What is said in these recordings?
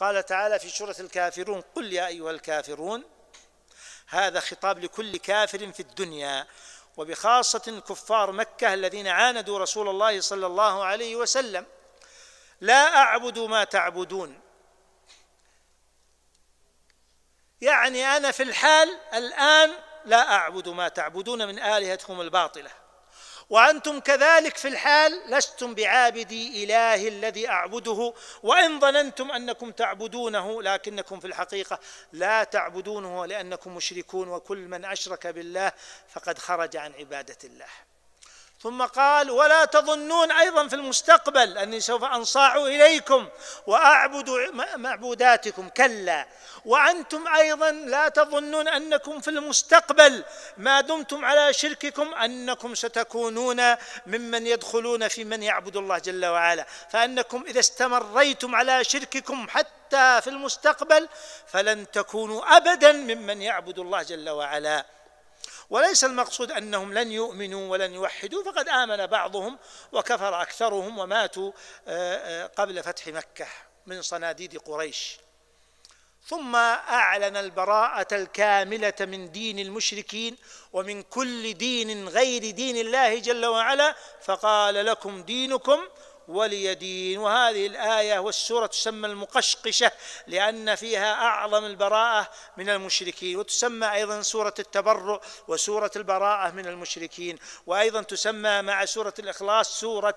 قال تعالى في سورة الكافرون قل يا أيها الكافرون هذا خطاب لكل كافر في الدنيا وبخاصة كفار مكة الذين عاندوا رسول الله صلى الله عليه وسلم لا أعبد ما تعبدون يعني أنا في الحال الآن لا أعبد ما تعبدون من آلهتكم الباطلة وانتم كذلك في الحال لستم بعابدي الهي الذي اعبده وان ظننتم انكم تعبدونه لكنكم في الحقيقه لا تعبدونه لانكم مشركون وكل من اشرك بالله فقد خرج عن عباده الله ثم قال ولا تظنون ايضا في المستقبل اني سوف انصاع اليكم واعبد معبوداتكم كلا وانتم ايضا لا تظنون انكم في المستقبل ما دمتم على شرككم انكم ستكونون ممن يدخلون في من يعبد الله جل وعلا فانكم اذا استمريتم على شرككم حتى في المستقبل فلن تكونوا ابدا ممن يعبد الله جل وعلا وليس المقصود أنهم لن يؤمنوا ولن يوحدوا فقد آمن بعضهم وكفر أكثرهم وماتوا آه، آه، قبل فتح مكة من صناديد قريش ثم أعلن البراءة الكاملة من دين المشركين ومن كل دين غير دين الله جل وعلا فقال لكم دينكم وليدين وهذه الآية والسورة تسمى المقشقشة لأن فيها أعظم البراءة من المشركين وتسمى أيضا سورة التبرع وسورة البراءة من المشركين وأيضا تسمى مع سورة الإخلاص سورة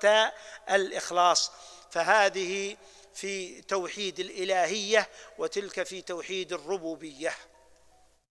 الإخلاص فهذه في توحيد الإلهية وتلك في توحيد الربوبية